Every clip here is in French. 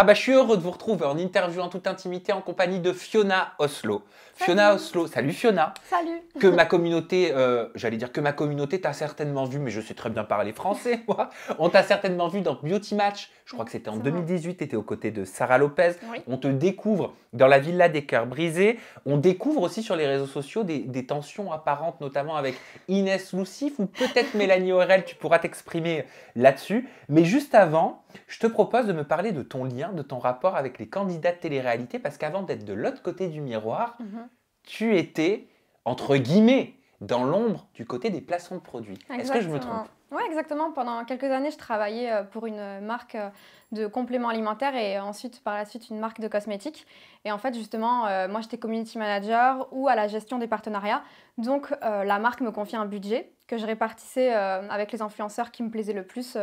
Ah bah je suis heureux de vous retrouver en interview en toute intimité en compagnie de Fiona Oslo. Fiona Oslo, salut Fiona. Salut. Que ma communauté, euh, j'allais dire que ma communauté t'a certainement vu, mais je sais très bien parler français, moi. On t'a certainement vu dans Beauty Match. Je crois que c'était en 2018, tu étais aux côtés de Sarah Lopez. On te découvre dans la Villa des Cœurs Brisés. On découvre aussi sur les réseaux sociaux des, tensions apparentes, notamment avec Inès Lucif ou peut-être Mélanie Orel. Tu pourras t'exprimer là-dessus. Mais juste avant, je te propose de me parler de ton lien de ton rapport avec les candidats de télé-réalité parce qu'avant d'être de l'autre côté du miroir, mhm. tu étais, entre guillemets, dans l'ombre du côté des placements de produits. Est-ce que je me trompe oui, exactement. Pendant quelques années, je travaillais euh, pour une marque euh, de compléments alimentaires et ensuite, par la suite, une marque de cosmétiques. Et en fait, justement, euh, moi, j'étais community manager ou à la gestion des partenariats. Donc, la marque me confiait un budget que je répartissais avec les influenceurs qui me plaisaient le plus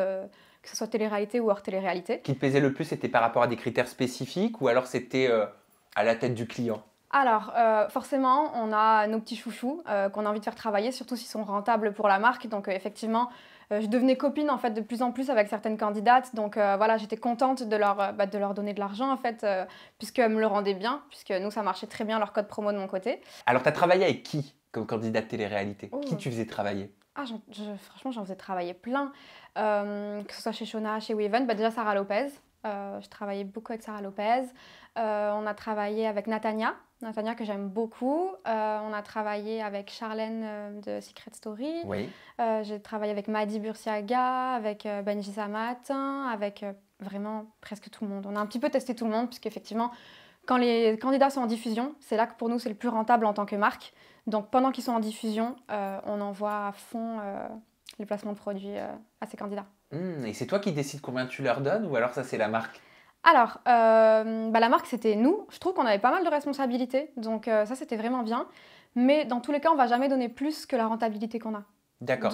que ce soit télé-réalité ou hors télé-réalité. Qui te le plus, c'était par rapport à des critères spécifiques ou alors c'était euh, à la tête du client alors, euh, forcément, on a nos petits chouchous euh, qu'on a envie de faire travailler, surtout s'ils sont rentables pour la marque. Donc, effectivement, je devenais copine en fait de plus en plus avec certaines candidates. Donc, voilà, j'étais contente de leur, bah, de leur donner de l'argent en fait, puisqu'elles me le rendaient bien, puisque nous, ça marchait très bien leur code promo de mon côté. Alors, tu as travaillé avec qui comme candidat de télé-réalité oh. Qui tu faisais travailler ah, franchement, j'en faisais travailler plein, euh, que ce soit chez Shona, chez Weaven. Bah, déjà, Sarah Lopez. Euh, je travaillais beaucoup avec Sarah Lopez. Euh, on a travaillé avec Natania, Natania que j'aime beaucoup. on a travaillé avec Charlène de Secret Story. Oui. J'ai travaillé avec Maddy Bursiaga, avec Benji Samatin, avec vraiment presque tout le monde. On a un petit peu testé tout le monde, puisqu'effectivement, effectivement quand les candidats sont en diffusion, c'est là que pour nous c'est le plus rentable en tant que marque. Donc pendant qu'ils sont en diffusion, euh, on envoie à fond euh, les placements de produits euh, à ces candidats. Hmm, et c'est toi qui décides combien tu leur donnes ou alors ça c'est la marque alors, bah, la marque c'était nous. Je trouve qu'on avait pas mal de responsabilités, donc ça c'était vraiment bien. Mais dans tous les cas, on va jamais donner plus que la rentabilité qu'on a. D'accord.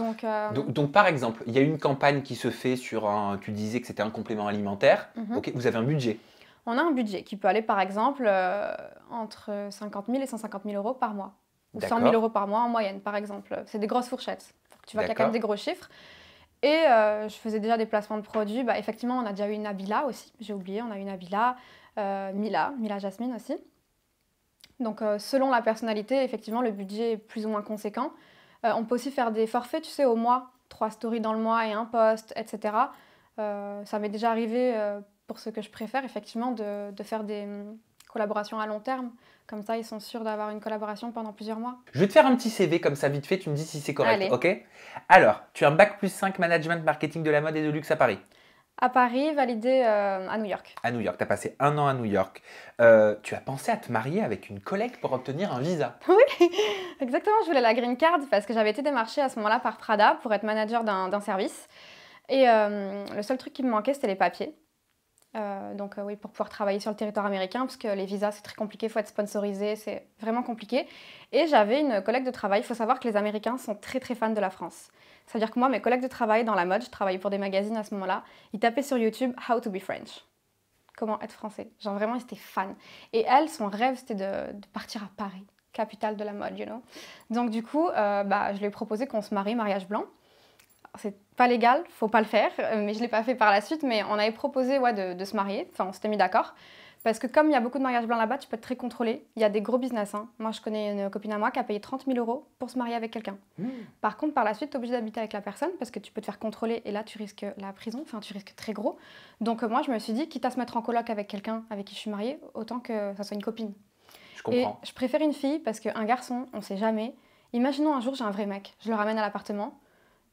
Donc, par exemple, il y a une campagne qui se fait sur un. Tu disais que c'était un complément alimentaire. Mhm. Ok, vous avez un budget on a un budget qui peut aller par exemple euh, entre 50 000 et 150 000 euros par mois, ou 100 000 euros par mois en moyenne par exemple. C'est des grosses fourchettes, tu quand même des gros chiffres. Et euh, je faisais déjà des placements de produits. Bah, effectivement, on a déjà eu une Abila aussi, j'ai oublié, on a eu une Abila, euh, Mila, Mila Jasmine aussi. Donc selon la personnalité, effectivement, le budget est plus ou moins conséquent. on peut aussi faire des forfaits, tu sais, au mois, trois stories dans le mois et un post, etc. ça m'est déjà arrivé pour ce que je préfère, effectivement, de, faire des hum, collaborations à long terme. Comme ça, ils sont sûrs d'avoir une collaboration pendant plusieurs mois. Je vais te faire un petit CV comme ça, vite fait, tu me dis si c'est correct, ok Alors, tu as un bac plus 5 management marketing de la mode et de luxe à Paris À Paris, validé euh, à New York. À New York, tu as passé un an à New York. Euh, tu as pensé à te marier avec une collègue pour obtenir un visa Oui, exactement, je voulais la green card parce que j'avais été démarchée à ce moment-là par Prada pour être manager d'un service. Et euh, le seul truc qui me manquait, c'était les papiers. Euh, donc euh, oui, pour pouvoir travailler sur le territoire américain, parce que les visas, c'est très compliqué, il faut être sponsorisé, c'est vraiment compliqué. Et j'avais une collègue de travail, il faut savoir que les Américains sont très très fans de la France. C'est-à-dire que moi, mes collègues de travail dans la mode, je travaillais pour des magazines à ce moment-là, ils tapaient sur YouTube How to be French. Comment être français. Genre vraiment, ils étaient fans. Et elle, son rêve, c'était de, partir à Paris, capitale de la mode, you know. Donc du coup, euh, bah, je lui ai proposé qu'on se marie, mariage blanc. C'est pas légal, faut pas le faire, euh, mais je l'ai pas fait par la suite, mais on avait proposé ouais, de, se marier, enfin on s'était mis d'accord. Parce que comme il y a beaucoup de mariages blancs là-bas, tu peux être très contrôlé. Il y a des gros business. Hein. Moi, je connais une copine à moi qui a payé 30 000 euros pour se marier avec quelqu'un. Mmh. Par contre, par la suite, tu es obligé d'habiter avec la personne parce que tu peux te faire contrôler et là, tu risques la prison. Enfin, tu risques très gros. Donc euh, moi, je me suis dit, quitte à se mettre en coloc avec quelqu'un avec qui je suis mariée, autant que ça soit une copine. Je comprends. Et je préfère une fille parce qu'un garçon, on sait jamais. Imaginons un jour, j'ai un vrai mec. Je le ramène à l'appartement.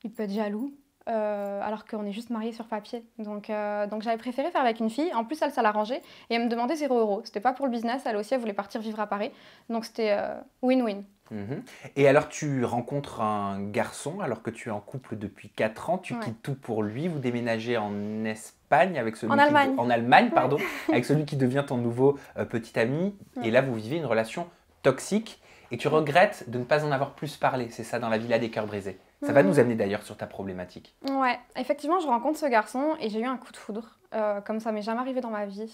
Il peut être jaloux. Euh, alors qu'on est juste mariés sur papier. Donc, euh, donc j'avais préféré faire avec une fille. En plus, elle, ça l'arrangeait et elle me demandait 0 euros. C'était pas pour le business, elle aussi, elle voulait partir vivre à Paris. Donc c'était euh, win-win. Mhm. Et alors, tu rencontres un garçon alors que tu es en couple depuis 4 ans, tu quittes tout pour lui, vous déménagez en Espagne avec celui en en Allemagne pardon, avec celui qui devient ton nouveau petit ami. Et là, vous vivez une relation toxique et tu regrettes de ne pas en avoir plus parlé. C'est ça dans la villa des cœurs brisés. Ça va mhm. nous amener d'ailleurs sur ta problématique. Ouais, effectivement, je rencontre ce garçon et j'ai eu un coup de foudre, euh, comme ça m'est jamais arrivé dans ma vie.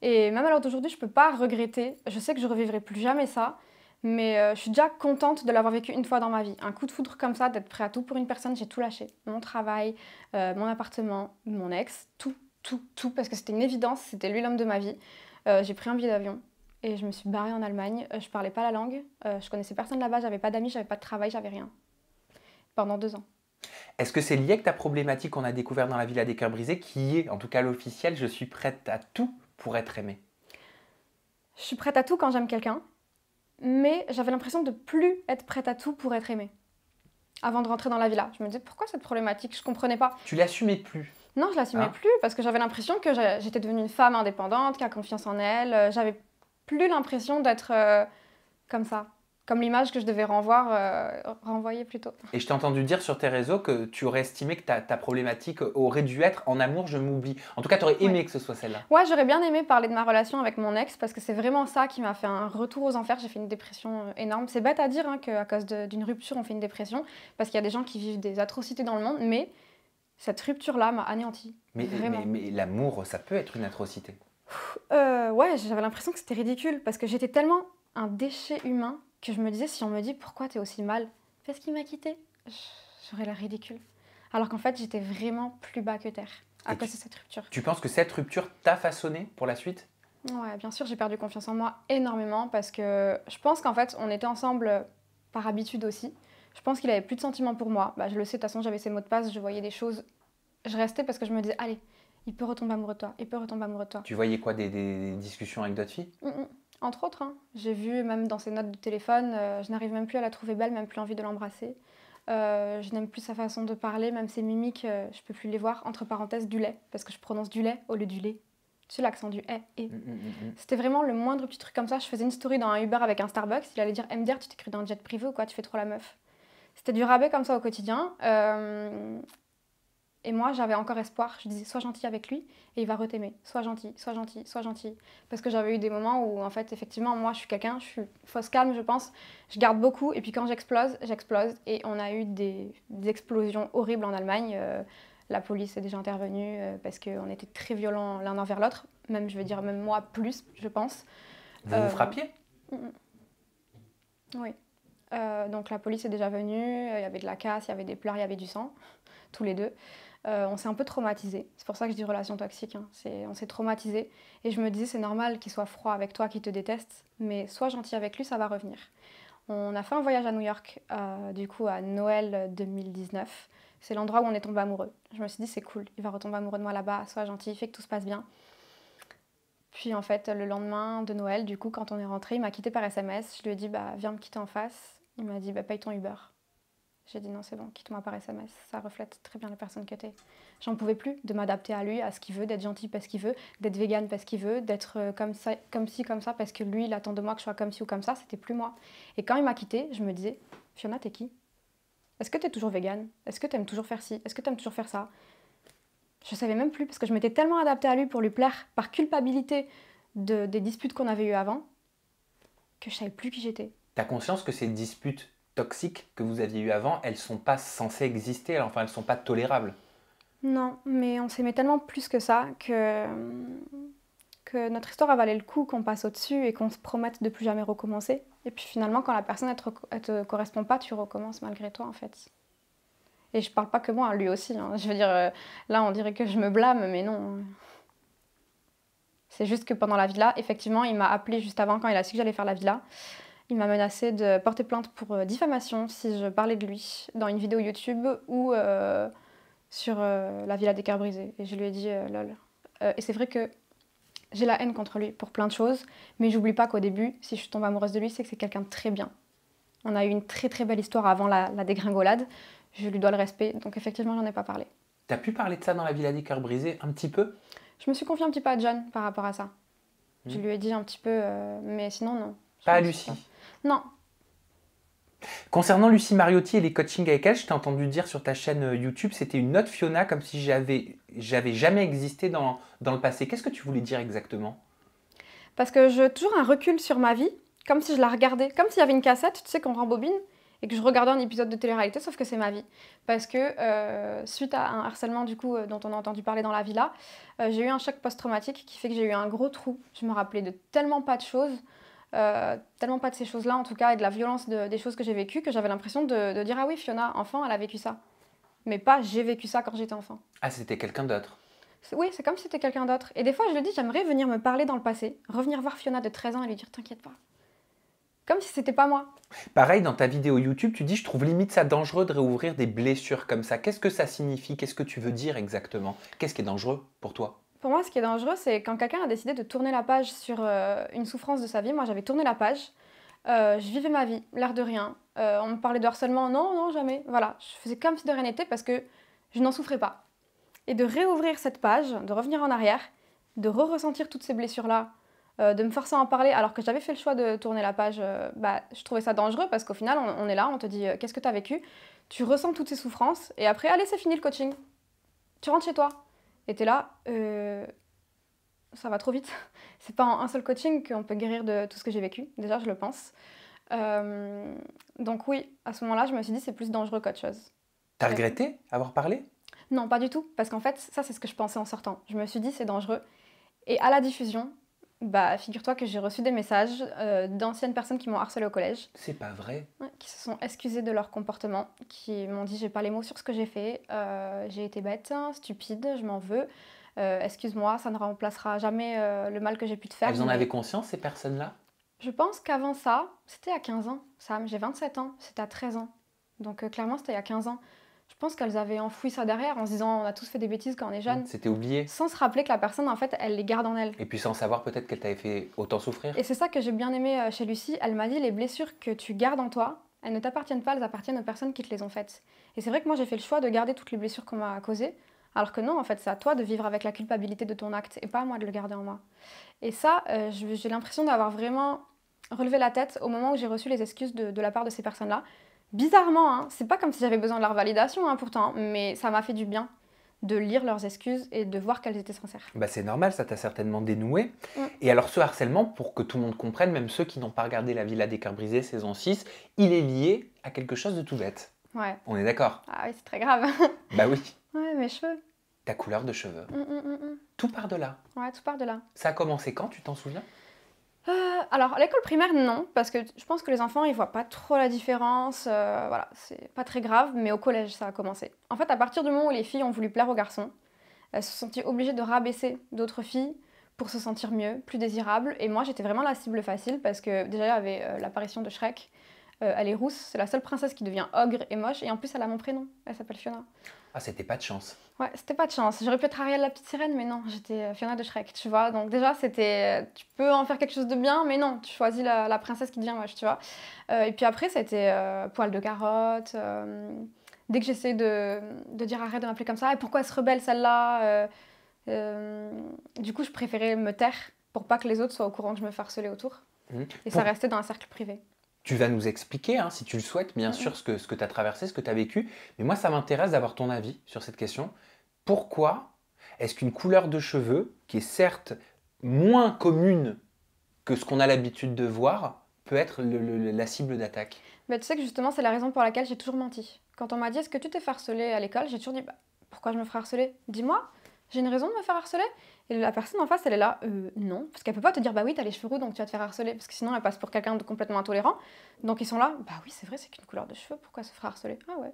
Et même à l'heure d'aujourd'hui, je peux pas regretter. Je sais que je revivrai plus jamais ça, mais euh, je suis déjà contente de l'avoir vécu une fois dans ma vie. Un coup de foudre comme ça, d'être prêt à tout pour une personne, j'ai tout lâché. Mon travail, euh, mon appartement, mon ex, tout, tout, tout, parce que c'était une évidence, c'était lui l'homme de ma vie. j'ai pris un billet d'avion, et je me suis barrée en Allemagne. Je parlais pas la langue, je connaissais personne là-bas, j'avais pas d'amis, j'avais pas de travail, j'avais rien pendant deux ans. Est-ce que c'est lié avec ta problématique qu'on a découvert dans la Villa des Cœurs Brisés, qui est, en tout cas l'officiel, je suis prête à tout pour être aimée Je suis prête à tout quand j'aime quelqu'un, mais j'avais l'impression de plus être prête à tout pour être aimée. Avant de rentrer dans la villa, je me disais pourquoi cette problématique Je comprenais pas. Tu l'assumais plus Non, je l'assumais hein? plus parce que j'avais l'impression que j'étais devenue une femme indépendante, qui a confiance en elle. Euh, j'avais plus l'impression d'être euh, comme ça comme l'image que je devais renvoir, euh, renvoyer plutôt. Et je t'ai entendu dire sur tes réseaux que tu aurais estimé que ta, problématique aurait dû être en amour, je m'oublie. En tout cas, tu aurais aimé que ce soit celle-là. Ouais, j'aurais bien aimé parler de ma relation avec mon ex parce que c'est vraiment ça qui m'a fait un retour aux enfers. J'ai fait une dépression euh, énorme. C'est bête à dire hein, qu'à cause d'une rupture, on fait une dépression parce qu'il y a des gens qui vivent des atrocités dans le monde, mais cette rupture-là m'a anéantie. Mais, mais, l'amour, ça peut être une atrocité. Euh, ouais, j'avais l'impression que c'était ridicule parce que j'étais tellement un déchet humain que je me disais, si on me dit pourquoi t'es aussi mal, parce qu'il m'a quitté, j'aurais la ridicule. Alors qu'en fait, j'étais vraiment plus bas que terre à cause de cette rupture. Tu penses que cette rupture t'a façonné pour la suite Ouais, bien sûr, j'ai perdu confiance en moi énormément parce que je pense qu'en fait, on était ensemble par habitude aussi. Je pense qu'il avait plus de sentiments pour moi. Bah, je le sais, de toute façon, j'avais ses mots de passe, je voyais des choses. Je restais parce que je me disais, allez, il peut retomber amoureux de toi, il peut retomber amoureux de toi. Tu voyais quoi Des, discussions avec d'autres filles mm, mm. Entre autres, hein. j'ai vu même dans ses notes de téléphone, euh, je n'arrive même plus à la trouver belle, même plus envie de l'embrasser. Euh, je n'aime plus sa façon de parler, même ses mimiques, euh, je peux plus les voir. Entre parenthèses, du lait, parce que je prononce du lait au lieu du lait. C'est l'accent du et. Mm, mm, mm, C'était vraiment le moindre petit truc comme ça. Je faisais une story dans un Uber avec un Starbucks, il allait dire MDR, tu t'es dans un jet privé ou quoi, tu fais trop la meuf. C'était du rabais comme ça au quotidien. Et moi, j'avais encore espoir. Je disais, sois gentil avec lui et il va retaimer. Sois gentil, sois gentil, sois gentil. Parce que j'avais eu des moments où, en fait, effectivement, moi, je suis quelqu'un, je suis fausse calme, je pense. Je garde beaucoup. Et puis quand j'explose, j'explose. Et on a eu des, explosions horribles en Allemagne. Euh, la police est déjà intervenue euh, parce qu'on était très violents l'un envers l'autre. Même, je veux dire, même moi, plus, je pense. Vous vous euh, frappiez Oui. donc la police est déjà venue, il y avait de la casse, il y avait des pleurs, il y avait du sang, tous les deux. Euh, on s'est un peu traumatisé. C'est pour ça que je dis relation toxique. Hein. on s'est traumatisé. Et je me disais, c'est normal qu'il soit froid avec toi, qu'il te déteste, mais sois gentil avec lui, ça va revenir. On a fait un voyage à New York, euh, du coup à Noël 2019. C'est l'endroit où on est tombé amoureux. Je me suis dit, c'est cool, il va retomber amoureux de moi là-bas, sois gentil, fais que tout se passe bien. Puis en fait, le lendemain de Noël, du coup, quand on est rentré, il m'a quitté par SMS. Je lui ai dit, bah, viens me quitter en face. Il m'a dit, bah, paye ton Uber. J'ai dit non, c'est bon, quitte-moi par SMS, ça reflète très bien la personne que t'es. J'en pouvais plus de m'adapter à lui, à ce qu'il veut, d'être gentil parce qu'il veut, d'être végane parce qu'il veut, d'être euh, comme, ça, comme ci, comme ça, parce que lui, il attend de moi que je sois comme ci ou comme ça, c'était plus moi. Et quand il m'a quitté, je me disais, Fiona, t'es qui Est-ce que t'es toujours végane Est-ce que t'aimes toujours faire ci Est-ce que t'aimes toujours faire ça Je savais même plus, parce que je m'étais tellement adaptée à lui pour lui plaire, par culpabilité de, des disputes qu'on avait eues avant, que je savais plus qui j'étais. T'as conscience que ces disputes toxiques que vous aviez eu avant, elles sont pas censées exister, enfin elles sont pas tolérables. Non, mais on s'aimait tellement plus que ça que, que notre histoire a le coup qu'on passe au-dessus et qu'on se promette de plus jamais recommencer. Et puis finalement, quand la personne ne te, correspond pas, tu recommences malgré toi en fait. Et je parle pas que moi, hein, lui aussi. Hein. Je veux dire, euh, là on dirait que je me blâme, mais non. C'est juste que pendant la villa, effectivement, il m'a appelé juste avant quand il a su que j'allais faire la villa. Il m'a menacé de porter plainte pour euh, diffamation si je parlais de lui dans une vidéo YouTube ou euh, sur euh, la villa des cœurs brisés. Et je lui ai dit lol. et c'est vrai que j'ai la haine contre lui pour plein de choses, mais j'oublie pas qu'au début, si je tombe amoureuse de lui, c'est que c'est quelqu'un de très bien. On a eu une très très belle histoire avant la, dégringolade. Je lui dois le respect, donc effectivement, j'en ai pas parlé. T'as pu parler de ça dans la villa des cœurs brisés un petit peu Je me suis confiée un petit peu à John par rapport à ça. Je hmm. lui ai dit un petit peu, mais sinon, non. pas à Lucie. Non. Concernant Lucie Mariotti et les coachings avec elle, je t'ai entendu dire sur ta chaîne euh, YouTube, c'était une note Fiona comme si j'avais, j'avais jamais existé dans, le passé. Qu'est-ce que tu voulais dire exactement Parce que j'ai toujours un recul sur ma vie, comme si je la regardais, comme s'il y avait une cassette, tu sais, qu'on rembobine et que je regardais un épisode de télé-réalité, sauf que c'est ma vie. Parce que euh, suite à un harcèlement du coup euh, dont on a entendu parler dans la villa, j'ai eu un choc post-traumatique qui fait que j'ai eu un gros trou. Je me rappelais de tellement pas de choses. Euh, tellement pas de ces choses-là en tout cas, et de la violence des choses que j'ai vécues, que j'avais l'impression de, de, dire Ah oui, Fiona, enfant, elle a vécu ça. Mais pas j'ai vécu ça quand j'étais enfant. Ah, c'était quelqu'un d'autre Oui, c'est comme si c'était quelqu'un d'autre. Et des fois, je le dis, j'aimerais venir me parler dans le passé, revenir voir Fiona de 13 ans et lui dire T'inquiète pas. Comme si c'était pas moi. Pareil, dans ta vidéo YouTube, tu dis Je trouve limite ça dangereux de réouvrir des blessures comme ça. Qu'est-ce que ça signifie Qu'est-ce que tu veux dire exactement Qu'est-ce qui est dangereux pour toi pour moi, ce qui est dangereux, c'est quand quelqu'un a décidé de tourner la page sur euh, une souffrance de sa vie. Moi, j'avais tourné la page. Euh, je vivais ma vie, l'air de rien. Euh, on me parlait de harcèlement, non, non, jamais. Voilà, je faisais comme si de rien n'était parce que je n'en souffrais pas. Et de réouvrir cette page, de revenir en arrière, de re-ressentir toutes ces blessures-là, de me forcer à en parler alors que j'avais fait le choix de tourner la page, bah, je trouvais ça dangereux parce qu'au final, on, on, est là, on te dit qu'est-ce que tu as vécu, tu ressens toutes ces souffrances et après, allez, c'est fini le coaching. Tu rentres chez toi. Et es là, euh, ça va trop vite. C'est pas en un seul coaching qu'on peut guérir de tout ce que j'ai vécu, déjà je le pense. Euh, donc oui, à ce moment-là, je me suis dit c'est plus dangereux qu'autre chose. T'as euh, regretté avoir parlé Non, pas du tout, parce qu'en fait, ça c'est ce que je pensais en sortant. Je me suis dit c'est dangereux. Et à la diffusion, bah, figure-toi que j'ai reçu des messages euh, d'anciennes personnes qui m'ont harcelé au collège. C'est pas vrai. qui se sont excusées de leur comportement, qui m'ont dit j'ai pas les mots sur ce que j'ai fait, euh, j'ai été bête, hein, stupide, je m'en veux. Euh, excuse-moi, ça ne remplacera jamais le mal que j'ai pu te faire. Vous en avez conscience ces personnes-là Je pense qu'avant ça, c'était à 15 ans. Sam, j'ai 27 ans, c'était à 13 ans. Donc clairement, c'était y à 15 ans je pense qu'elles avaient enfoui ça derrière en se disant on a tous fait des bêtises quand on est jeune. Mm, c'était oublié. Sans se rappeler que la personne, en fait, elle les garde en elle. Et puis sans savoir peut-être qu'elle t'avait fait autant souffrir. Et c'est ça que j'ai bien aimé euh, chez Lucie. Elle m'a dit les blessures que tu gardes en toi, elles ne t'appartiennent pas, elles appartiennent aux personnes qui te les ont faites. Et c'est vrai que moi, j'ai fait le choix de garder toutes les blessures qu'on m'a causées. Alors que non, en fait, c'est à toi de vivre avec la culpabilité de ton acte et pas à moi de le garder en moi. Et ça, euh, j'ai l'impression d'avoir vraiment relevé la tête au moment où j'ai reçu les excuses de la part de ces personnes-là. Bizarrement, hein, c'est pas comme si j'avais besoin de leur validation hein, pourtant, mais ça m'a fait du bien de lire leurs excuses et de voir qu'elles étaient sincères. Bah c'est normal, ça t'a certainement dénoué. Mm. Et alors ce harcèlement, pour que tout le monde comprenne, même ceux qui n'ont pas regardé La Villa des Cœurs Brisés saison 6, il est lié à quelque chose de tout bête. Ouais. On est d'accord Ah oui, c'est très grave. bah oui. Ouais, mes cheveux. Ta couleur de cheveux. Mm, mm, tout part de là. Ouais, tout part de là. Ça a commencé quand, tu t'en souviens euh, alors, à l'école primaire, non, parce que je pense que les enfants, ils voient pas trop la différence. Euh, voilà, c'est pas très grave, mais au collège, ça a commencé. En fait, à partir du moment où les filles ont voulu plaire aux garçons, elles se sont senties obligées de rabaisser d'autres filles pour se sentir mieux, plus désirables. Et moi, j'étais vraiment la cible facile parce que déjà, il y avait euh, l'apparition de Shrek. elle est rousse, c'est la seule princesse qui devient ogre et moche, et en plus, elle a mon prénom, elle s'appelle Fiona. Ah, c'était pas de chance. Ouais, c'était pas de chance. J'aurais pu travailler Ariel la petite sirène, mais non, j'étais Fiona de Shrek, tu vois. Donc déjà, c'était, tu peux en faire quelque chose de bien, mais non, tu choisis la, princesse qui devient moche, tu vois. Euh, et puis après, c'était euh, poil de carotte. Euh, dès que j'essayais de, dire arrête de m'appeler comme ça, et pourquoi elle se rebelle celle-là Du coup, je préférais me taire pour pas que les autres soient au courant que je me farcelais autour. Mmh. Et ça restait dans un cercle privé. Tu vas nous expliquer, hein, si tu le souhaites, bien sûr, ce que, ce que tu as traversé, ce que tu as vécu. Mais moi, ça m'intéresse d'avoir ton avis sur cette question. Pourquoi est-ce qu'une couleur de cheveux, qui est certes moins commune que ce qu'on a l'habitude de voir, peut être la cible d'attaque Mais bah, Tu sais que justement, c'est la raison pour laquelle j'ai toujours menti. Quand on m'a dit est-ce que tu t'es harcelé à l'école, j'ai toujours dit bah, pourquoi je me ferais harceler Dis-moi, j'ai une raison de me faire harceler et la personne en face, elle est là, euh, non, parce qu'elle peut pas te dire, bah oui, t'as les cheveux roux, donc tu vas te faire harceler, parce que sinon elle passe pour quelqu'un de complètement intolérant. Donc ils sont là, bah oui, c'est vrai, c'est qu'une couleur de cheveux, pourquoi se faire harceler Ah ouais.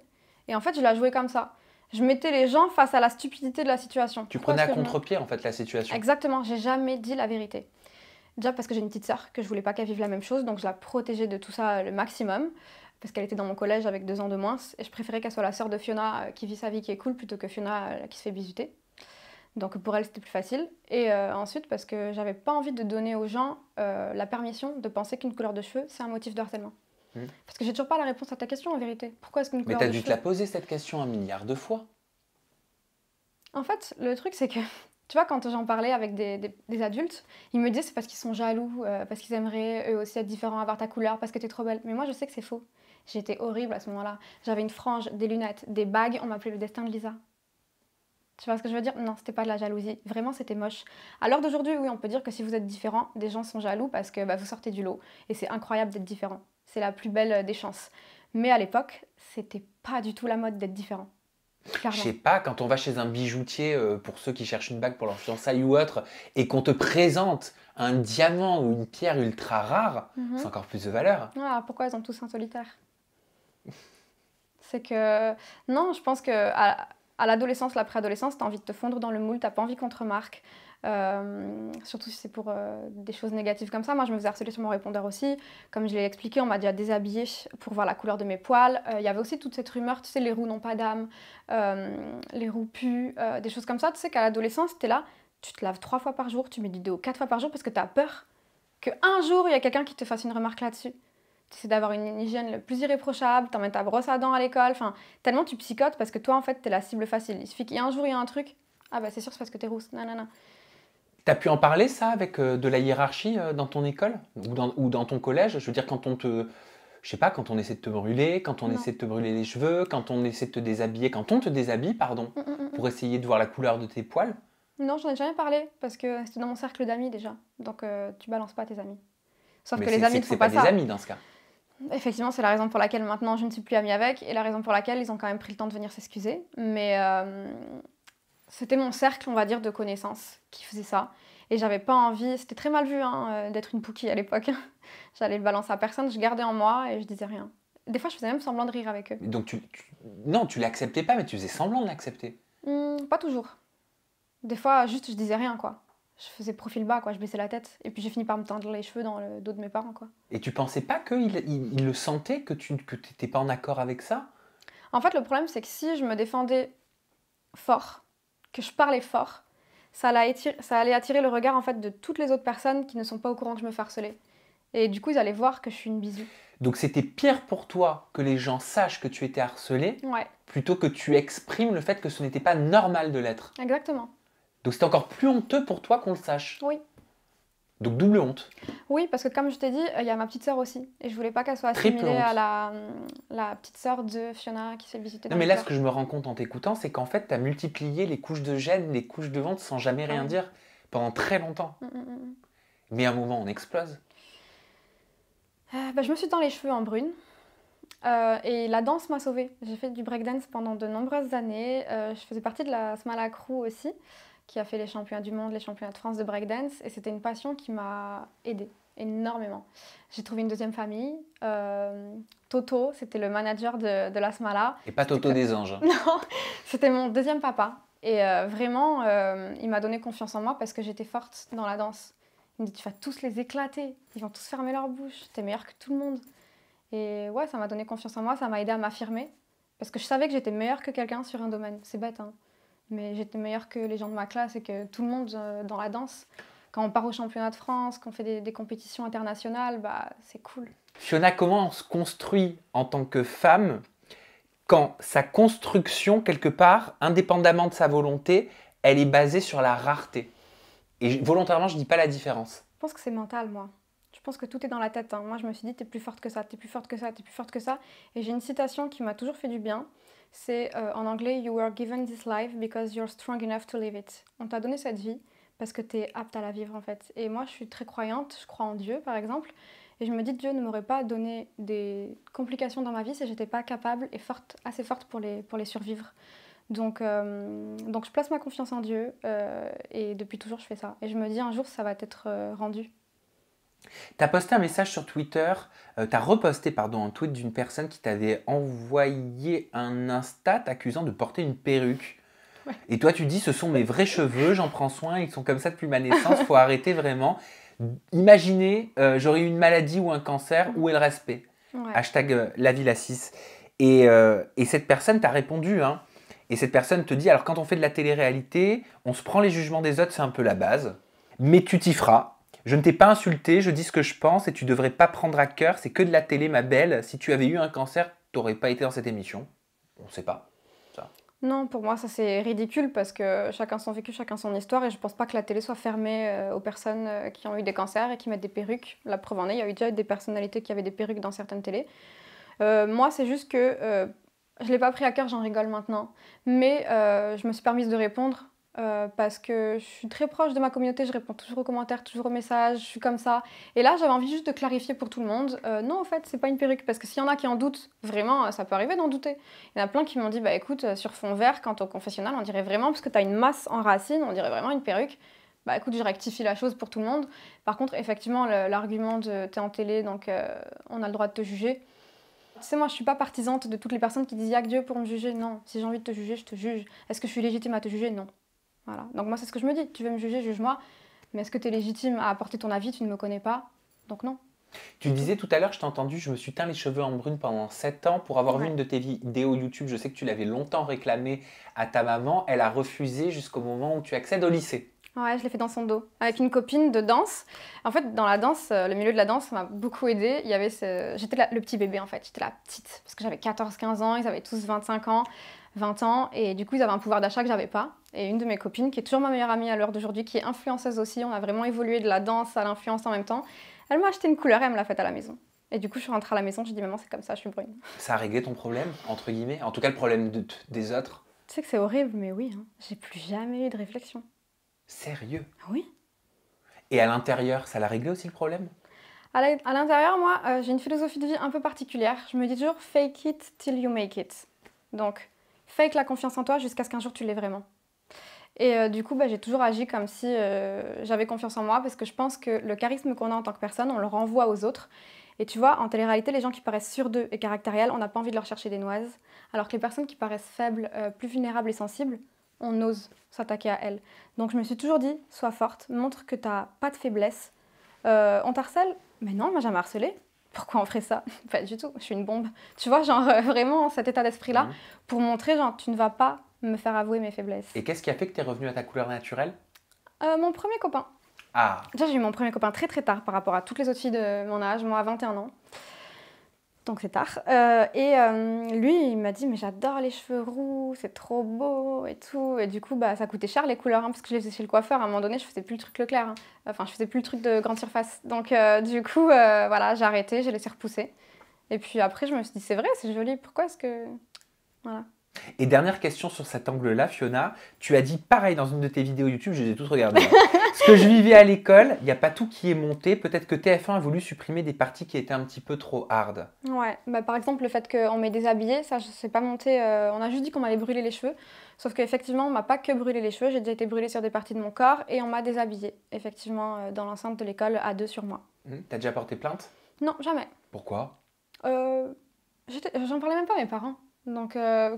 Et en fait, je la jouais comme ça. Je mettais les gens face à la stupidité de la situation. Tu prenais à contre-pied en fait la situation. Exactement, j'ai jamais dit la vérité. Déjà parce que j'ai une petite sœur que je voulais pas qu'elle vive la même chose, donc je la protégeais de tout ça le maximum parce qu'elle était dans mon collège avec deux ans de moins, et je préférais qu'elle soit la sœur de Fiona euh, qui vit sa vie qui est cool plutôt que Fiona euh, qui se fait bisuter. Donc pour elle, c'était plus facile. Et euh, ensuite, parce que j'avais pas envie de donner aux gens euh, la permission de penser qu'une couleur de cheveux, c'est un motif de harcèlement. Mmh. Parce que j'ai toujours pas la réponse à ta question en vérité. Pourquoi est-ce qu'une couleur de cheveux. Mais t'as dû te la poser cette question un milliard de fois. En fait, le truc, c'est que. Tu vois, quand j'en parlais avec des, adultes, ils me disent c'est parce qu'ils sont jaloux, euh, parce qu'ils aimeraient eux aussi être différents, avoir ta couleur, parce que t'es trop belle. Mais moi, je sais que c'est faux. J'étais horrible à ce moment-là. J'avais une frange, des lunettes, des bagues, on m'appelait le destin de Lisa. Tu vois ce que je veux dire Non, c'était pas de la jalousie. Vraiment, c'était moche. À l'heure d'aujourd'hui, oui, on peut dire que si vous êtes différent, des gens sont jaloux parce que bah, vous sortez du lot. Et c'est incroyable d'être différent. C'est la plus belle euh, des chances. Mais à l'époque, c'était pas du tout la mode d'être différent. Je sais pas, quand on va chez un bijoutier, euh, pour ceux qui cherchent une bague pour leur fiançailles ou autre, et qu'on te présente un diamant ou une pierre ultra rare, mhm. c'est encore plus de valeur. Ah, pourquoi ils ont tous un solitaire C'est que. Non, je pense que à l'adolescence, la préadolescence, as envie de te fondre dans le moule, t'as pas envie qu'on te remarque. Euh, surtout si c'est pour euh, des choses négatives comme ça. Moi, je me faisais harceler sur mon répondeur aussi. Comme je l'ai expliqué, on m'a déjà déshabillée pour voir la couleur de mes poils. Il euh, y avait aussi toute cette rumeur, tu sais, les roues n'ont pas d'âme, les roues puent, des choses comme ça. Tu sais qu'à l'adolescence, t'es là, tu te laves trois fois par jour, tu mets du déo quatre fois par jour parce que tu as peur qu'un jour, il y a quelqu'un qui te fasse une remarque là-dessus c'est d'avoir une hygiène le plus irréprochable, t'emmènes ta brosse à dents à l'école, enfin, tellement tu psychotes parce que toi, en fait, t'es la cible facile. Il suffit qu'il y a un jour, il y a un truc, ah bah c'est sûr, c'est parce que t'es rousse, nanana. T'as pu en parler, ça, avec euh, de la hiérarchie euh, dans ton école ou dans, ou dans ton collège Je veux dire, quand on te... Je sais pas, quand on essaie de te brûler, quand on essaie de te brûler les cheveux, quand on essaie de te déshabiller, quand on te déshabille, pardon, mm, mm, mm, pour essayer de voir la couleur de tes poils Non, j'en ai jamais parlé, parce que c'était dans mon cercle d'amis déjà, donc euh, tu balances pas tes amis. Sauf que les amis ne font pas, des amis dans ce cas. Effectivement, c'est la raison pour laquelle maintenant je ne suis plus amie avec et la raison pour laquelle ils ont quand même pris le temps de venir s'excuser. Mais euh, c'était mon cercle, on va dire, de connaissances qui faisait ça. Et j'avais pas envie, c'était très mal vu hein, euh, d'être une pouquille à l'époque. J'allais le balancer à personne, je gardais en moi et je disais rien. Des fois, je faisais même semblant de rire avec eux. Donc, tu, non, tu l'acceptais pas, mais tu faisais semblant de l'accepter. Mmh, pas toujours. Des fois, juste, je disais rien, quoi je faisais profil bas, quoi. Je baissais la tête. Et puis j'ai fini par me teindre les cheveux dans le dos de mes parents, quoi. Et tu pensais pas qu'ils le sentaient, que tu n'étais pas en accord avec ça En fait, le problème, c'est que si je me défendais fort, que je parlais fort, ça allait, attirer, ça allait attirer le regard en fait de toutes les autres personnes qui ne sont pas au courant que je me fais harceler. Et du coup, ils allaient voir que je suis une bisou. Donc c'était pire pour toi que les gens sachent que tu étais harcelée, plutôt que tu exprimes le fait que ce n'était pas normal de l'être. Exactement. Donc c'est encore plus honteux pour toi qu'on le sache. Oui. Donc double honte. Oui, parce que comme je t'ai dit, euh, il y a ma petite sœur aussi. Et je voulais pas qu'elle soit assimilée à euh, la, petite sœur de Fiona qui s'est visitée. Non, mais là, ce que je me rends compte en t'écoutant, c'est qu'en fait, tu as multiplié les couches de gêne, les couches de vente sans jamais rien ah dire pendant très longtemps. Mm, mm, mm, mais à un moment, on explose. Euh, bah, je me suis dans les cheveux en brune. et la danse m'a sauvée. J'ai fait du breakdance pendant de nombreuses années. je faisais partie de la Smala Crew aussi qui a fait les championnats du monde, les championnats de France de breakdance. Et c'était une passion qui m'a aidée énormément. J'ai trouvé une deuxième famille. Euh, Toto, c'était le manager de, de la Smala. Et pas Toto des anges. Hein. Non, c'était mon deuxième papa. Et euh, vraiment, euh, il m'a donné confiance en moi parce que j'étais forte dans la danse. Il me dit, tu vas tous les éclater, ils vont tous fermer leur bouche, t'es meilleure que tout le monde. Et ouais, ça m'a donné confiance en moi, ça m'a aidé à m'affirmer. Parce que je savais que j'étais meilleure que quelqu'un sur un domaine. C'est bête, hein mais j'étais meilleure que les gens de ma classe et que tout le monde euh, dans la danse. Quand on part au championnat de France, qu'on fait des, compétitions internationales, bah, c'est cool. Fiona, comment on se construit en tant que femme quand sa construction, quelque part, indépendamment de sa volonté, elle est basée sur la rareté Et volontairement, je ne dis pas la différence. Je pense que c'est mental, moi. Je pense que tout est dans la tête. Hein. Moi, je me suis dit, t'es plus forte que ça, t'es plus forte que ça, t'es plus forte que ça. Et j'ai une citation qui m'a toujours fait du bien c'est euh, en anglais You were given this life because you're strong enough to live it. On t'a donné cette vie parce que tu es apte à la vivre en fait. Et moi je suis très croyante, je crois en Dieu par exemple, et je me dis Dieu ne m'aurait pas donné des complications dans ma vie si j'étais pas capable et forte, assez forte pour les, pour les survivre. Donc, euh, donc je place ma confiance en Dieu euh, et depuis toujours je fais ça. Et je me dis un jour ça va être rendu. T'as posté un message sur Twitter, euh, tu as reposté pardon, un tweet d'une personne qui t'avait envoyé un Insta t'accusant de porter une perruque. Et toi, tu dis ce sont mes vrais cheveux, j'en prends soin, ils sont comme ça depuis ma naissance, faut arrêter vraiment. Imaginez, euh, j'aurais eu une maladie ou un cancer, où est le respect Hashtag euh, la ville à 6. Et, cette personne t'a répondu, hein, et cette personne te dit alors quand on fait de la télé-réalité, on se prend les jugements des autres, c'est un peu la base, mais tu t'y feras, je ne t'ai pas insulté, je dis ce que je pense et tu devrais pas prendre à cœur, c'est que de la télé, ma belle. Si tu avais eu un cancer, t'aurais pas été dans cette émission. On sait pas. Non, pour moi, ça c'est ridicule parce que chacun son vécu, chacun son histoire et je pense pas que la télé soit fermée euh, aux personnes euh, qui ont eu des cancers et qui mettent des perruques. La preuve en est, il y a eu déjà des personnalités qui avaient des perruques dans certaines télés. Euh, moi, c'est juste que je je l'ai pas pris à cœur, j'en rigole maintenant. Mais je me suis permise de répondre euh, parce que je suis très proche de ma communauté, je réponds toujours aux commentaires, toujours aux messages, je suis comme ça. Et là, j'avais envie juste de clarifier pour tout le monde, euh, non, en fait, c'est pas une perruque, parce que s'il y en a qui en doutent, vraiment, euh, ça peut arriver d'en douter. Il y en a plein qui m'ont dit, bah écoute, sur fond vert, quand au confessionnal, on dirait vraiment, parce que t'as une masse en racine, on dirait vraiment une perruque. Bah écoute, je rectifie la chose pour tout le monde. Par contre, effectivement, l'argument de t'es en télé, donc on a le droit de te juger. Tu sais, moi, je suis pas partisante de toutes les personnes qui disent Y'a que Dieu pour me juger. Non, si j'ai envie de te juger, je te juge. Est-ce que je suis légitime à te juger Non. Voilà. Donc moi, c'est ce que je me dis. Tu veux me juger, juge-moi. Mais est-ce que tu es légitime à apporter ton avis Tu ne me connais pas. Donc non. Tu disais tout à l'heure, je t'ai entendu, je me suis teint les cheveux en brune pendant 7 ans pour avoir vu une de tes vidéos YouTube. Je sais que tu l'avais longtemps réclamée à ta maman. Elle a refusé jusqu'au moment où tu accèdes au lycée. Ouais, je l'ai fait dans son dos, avec une copine de danse. En fait, dans la danse, euh, le milieu de la danse m'a beaucoup aidé Il y avait J'étais le petit bébé, en fait. J'étais la petite, parce que j'avais 14-15 ans, ils avaient tous 25 ans, 20 ans. Et du coup, ils avaient un pouvoir d'achat que j'avais pas et une de mes copines qui est toujours ma meilleure amie à l'heure d'aujourd'hui, qui est influenceuse aussi. On a vraiment évolué de la danse à l'influence en même temps. Elle m'a acheté une couleur et elle me l'a faite à la maison. Et du coup, je suis rentrée à la maison, j'ai dit maman, c'est comme ça, je suis brune. Ça a réglé ton problème, entre guillemets En tout cas, le problème des autres Tu sais que c'est horrible, mais oui, hein. j'ai plus jamais eu de réflexion. Sérieux ah Oui. Et à l'intérieur, ça l'a réglé aussi le problème à l'intérieur, moi, euh, j'ai une philosophie de vie un peu particulière. Je me dis toujours fake it till you make it. Donc, fake la confiance en toi jusqu'à ce qu'un jour tu l'aies vraiment. Et euh, du coup, bah, j'ai toujours agi comme si euh, j'avais confiance en moi parce que je pense que le charisme qu'on a en tant que personne, on le renvoie aux autres. Et tu vois, en télé-réalité, les gens qui paraissent sûrs d'eux et caractériels, on n'a pas envie de leur chercher des noises. Alors que les personnes qui paraissent faibles, euh, plus vulnérables et sensibles, on ose s'attaquer à elles. Donc je me suis toujours dit, sois forte, montre que tu t'as pas de faiblesse. on t'harcèle Mais non, moi m'a jamais harcelé pourquoi on ferait ça Pas du tout, je suis une bombe. Tu vois, genre vraiment cet état d'esprit-là, mmh. pour montrer, genre, tu ne vas pas me faire avouer mes faiblesses. Et qu'est-ce qui a fait que tu es revenue à ta couleur naturelle euh, Mon premier copain. Ah. Déjà, j'ai eu mon premier copain très très tard par rapport à toutes les autres filles de mon âge, moi à 21 ans. Donc c'est tard. Euh, et euh, lui, il m'a dit, mais j'adore les cheveux roux, c'est trop beau et tout. Et du coup, bah, ça coûtait cher les couleurs, hein, parce que je les faisais chez le coiffeur. À un moment donné, je faisais plus le truc le clair. Hein. Enfin, je faisais plus le truc de grande surface. Donc du coup, voilà, j'ai arrêté, j'ai laissé repousser. Et puis après, je me suis dit, c'est vrai, c'est joli, pourquoi est-ce que... Voilà. Et dernière question sur cet angle-là, Fiona, tu as dit pareil dans une de tes vidéos YouTube, je les ai toutes regardées. Hein. Ce que je vivais à l'école, il n'y a pas tout qui est monté. Peut-être que TF1 a voulu supprimer des parties qui étaient un petit peu trop hardes. Ouais, bah, par exemple le fait qu'on m'ait déshabillée, ça je sais pas monté. Euh, on a juste dit qu'on m'allait brûler les cheveux. Sauf qu'effectivement, on m'a pas que brûlé les cheveux, j'ai déjà été brûlée sur des parties de mon corps et on m'a déshabillée, effectivement, euh, dans l'enceinte de l'école à deux sur moi. Tu hmm, T'as déjà porté plainte Non, jamais. Pourquoi euh, J'en parlais même pas à mes parents. Donc, euh,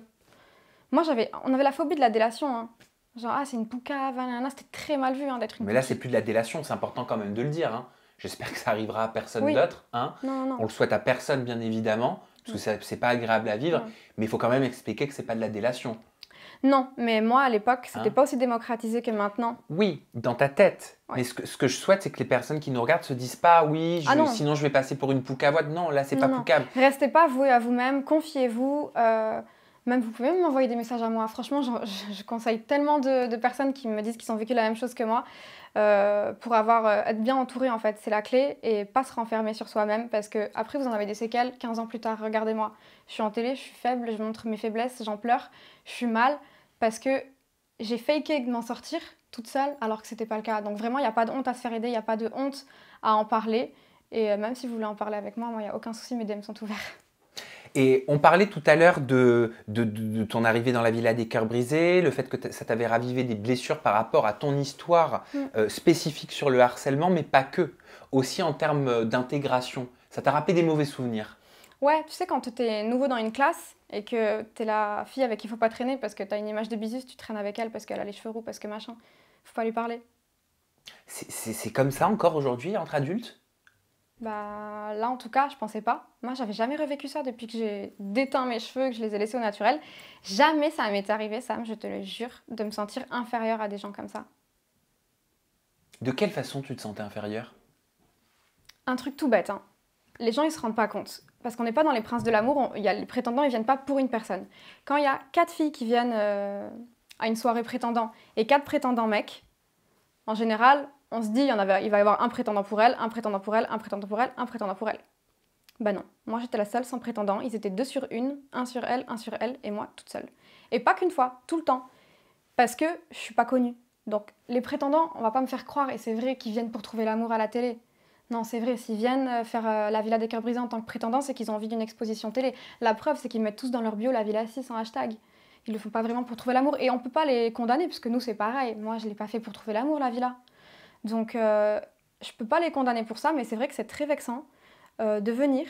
moi, j'avais, on avait la phobie de la délation. Hein. Genre, ah, c'est une poucave, ah, c'était très mal vu hein, d'être une Mais là, c'est plus de la délation, c'est important quand même de le dire. Hein. J'espère que ça arrivera à personne d'autre. Hein. Non, On le souhaite à personne, bien évidemment, parce que mm. c'est pas agréable à vivre, mm. mais il faut quand même expliquer que c'est pas de la délation. Non, mais moi à l'époque, c'était pas aussi démocratisé que maintenant. Oui, dans ta tête. Mais ce que, je souhaite, c'est que les personnes qui nous regardent se disent pas oui, ah sinon je vais passer pour une poucave. Non, là c'est pas poucave. Restez pas voué à vous-même, confiez-vous. Euh, même vous pouvez m'envoyer des messages à moi. Franchement, je, conseille tellement de, personnes qui me disent qu'ils ont vécu la même chose que moi euh, pour avoir euh, être bien entouré en fait, c'est la clé et pas se renfermer sur soi-même parce que après vous en avez des séquelles 15 ans plus tard. Regardez-moi, je suis en télé, je suis faible, je montre mes faiblesses, j'en pleure, je suis mal parce que j'ai fakeé de m'en sortir toute seule alors que c'était pas le cas. Donc vraiment, il n'y a pas de honte à se faire aider, il n'y a pas de honte à en parler. Et euh, même si vous voulez en parler avec moi, moi, il n'y a aucun souci, mes DM sont ouverts. Et on parlait tout à l'heure de, ton arrivée dans la Villa des Cœurs Brisés, le fait que ça t'avait ravivé des blessures par rapport à ton histoire mm. euh, spécifique sur le harcèlement, mais pas que, aussi en termes euh, d'intégration. Ça t'a rappelé des mauvais souvenirs Ouais, tu sais, quand tu es nouveau dans une classe et que tu es la fille avec qui il faut pas traîner parce que tu as une image de bisous, tu traînes avec elle parce qu'elle a les cheveux roux, parce que machin, faut pas lui parler. C'est comme ça encore aujourd'hui entre adultes bah là en tout cas, je pensais pas. Moi, j'avais jamais revécu ça depuis que j'ai déteint mes cheveux, que je les ai laissés au naturel. Jamais ça m'est arrivé, Sam, je te le jure, de me sentir inférieure à des gens comme ça. De quelle façon tu te sentais inférieure Un truc tout bête, hein. Les gens ils se rendent pas compte. Parce qu'on n'est pas dans les princes de l'amour, il y a les prétendants ils viennent pas pour une personne. Quand il y a quatre filles qui viennent euh, à une soirée prétendant et quatre prétendants mecs, en général, on se dit, il, y avait, il va y avoir un prétendant pour elle, un prétendant pour elle, un prétendant pour elle, un prétendant pour elle. Bah non, moi j'étais la seule sans prétendant, ils étaient deux sur une, un sur elle, un sur elle, et moi toute seule. Et pas qu'une fois, tout le temps. Parce que je suis pas connue. Donc les prétendants, on va pas me faire croire, et c'est vrai qu'ils viennent pour trouver l'amour à la télé. Non, c'est vrai, s'ils viennent euh, faire euh, la Villa des Cœurs Brisés en tant que prétendant, c'est qu'ils ont envie d'une exposition télé. La preuve, c'est qu'ils mettent tous dans leur bio la Villa 6 en hashtag. Ils le font pas vraiment pour trouver l'amour, et on peut pas les condamner, puisque nous c'est pareil. Moi je l'ai pas fait pour trouver l'amour, la Villa. Donc, euh, je peux pas les condamner pour ça, mais c'est vrai que c'est très vexant euh, de venir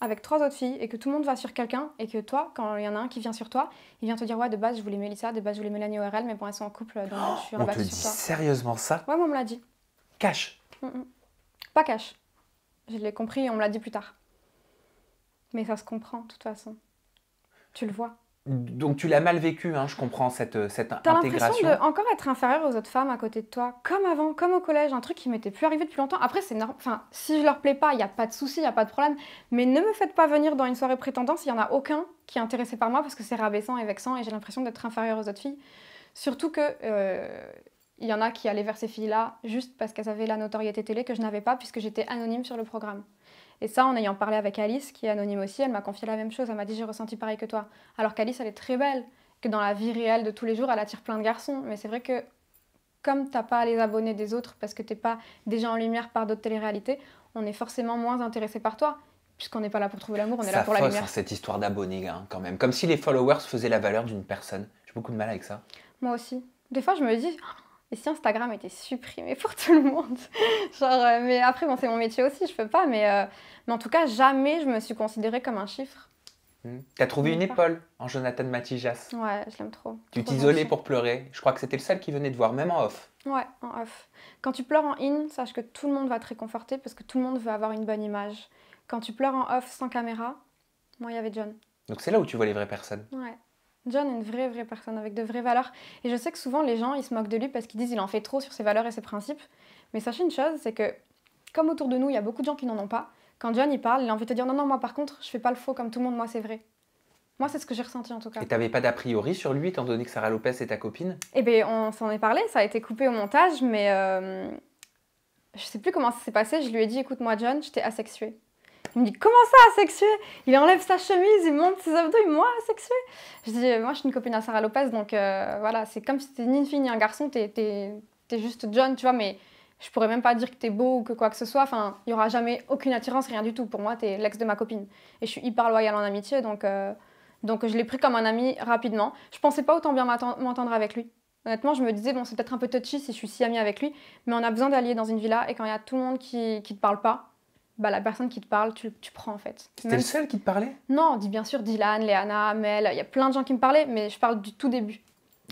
avec trois autres filles et que tout le monde va sur quelqu'un et que toi, quand il y en a un qui vient sur toi, il vient te dire Ouais, de base, je voulais Mélissa, de base, je voulais Mélanie ORL, mais bon, elles sont en couple, donc je suis On Tu dit sérieusement ça Ouais, moi, on me l'a dit. Cache mm, mm. Pas cache. Je l'ai compris, on me l'a dit plus tard. Mais ça se comprend, de toute façon. Tu le vois. Donc tu l'as mal vécu, hein, je comprends cette, euh, cette as intégration. l'impression de encore être inférieure aux autres femmes à côté de toi, comme avant, comme au collège, un truc qui m'était plus arrivé depuis longtemps. Après, c'est normal. Enfin, si je leur plais pas, il n'y a pas de souci, il n'y a pas de problème. Mais ne me faites pas venir dans une soirée prétendance. Il n'y en a aucun qui est intéressé par moi parce que c'est rabaissant et vexant et j'ai l'impression d'être inférieure aux autres filles. Surtout que euh, il y en a qui allaient vers ces filles-là juste parce qu'elles avaient la notoriété télé que je n'avais pas puisque j'étais anonyme sur le programme. Et ça, en ayant parlé avec Alice, qui est anonyme aussi, elle m'a confié la même chose. Elle m'a dit J'ai ressenti pareil que toi. Alors qu'Alice, elle est très belle, que dans la vie réelle de tous les jours, elle attire plein de garçons. Mais c'est vrai que comme t'as pas les abonnés des autres parce que t'es pas déjà en lumière par d'autres téléréalités, on est forcément moins intéressé par toi. Puisqu'on n'est pas là pour trouver l'amour, on est là pour la lumière. faire hein, cette histoire d'abonnés, hein, quand même. Comme si les followers faisaient la valeur d'une personne. J'ai beaucoup de mal avec ça. Moi aussi. Des fois, je me dis, et si Instagram était supprimé pour tout le monde Genre, euh, mais après, bon, c'est mon métier aussi, je peux pas, euh, mais, en tout cas, jamais je me suis considérée comme un chiffre. Hmm. Tu as trouvé une épaule en Jonathan Matijas. Ouais, je l'aime trop. Tu t'isolais pour pleurer. Je crois que c'était le seul qui venait te voir, même en off. Ouais, en off. Quand tu pleures en in, sache que tout le monde va te réconforter parce que tout le monde veut avoir une bonne image. Quand tu pleures en off sans caméra, moi, il y avait John. Donc c'est là où tu vois les vraies personnes. Ouais. John est une vraie, vraie personne avec de vraies valeurs. Et je sais que souvent les gens, ils se moquent de lui parce qu'ils disent qu'il en fait trop sur ses valeurs et ses principes. Mais sachez une chose, c'est que comme autour de nous, il y a beaucoup de gens qui n'en ont pas, quand John il parle, il a envie de te dire non, non, moi par contre, je fais pas le faux comme tout le monde, moi c'est vrai. Moi, c'est ce que j'ai ressenti en tout cas. Et t'avais pas d'a priori sur lui, étant donné que Sarah Lopez est ta copine Eh bien, on s'en est parlé, ça a été coupé au montage, mais euh, je sais plus comment ça s'est passé. Je lui ai dit écoute-moi, John, t'ai asexuée. Il me dit comment ça asexué Il enlève sa chemise, il monte ses abdos, il moi asexué Je dis euh, moi je suis une copine à Sarah Lopez donc euh, voilà c'est comme si t'étais ni une fille ni un garçon, t'es es, juste John tu vois mais je pourrais même pas dire que t'es beau ou que quoi que ce soit. Enfin il y aura jamais aucune attirance rien du tout. Pour moi t'es l'ex de ma copine et je suis hyper loyale en amitié donc euh, donc je l'ai pris comme un ami rapidement. Je pensais pas autant bien m'entendre avec lui. Honnêtement, je me disais, bon, c'est peut-être un peu touchy si je suis si amie avec lui, mais on a besoin d'allier dans une villa et quand il y a tout le monde qui ne te parle pas, bah, la personne qui te parle, tu, prends en fait. C'était le seul qui te parlait Non, dit bien sûr Dylan, Léana, Amel. il y a plein de gens qui me parlaient, mais je parle du tout début.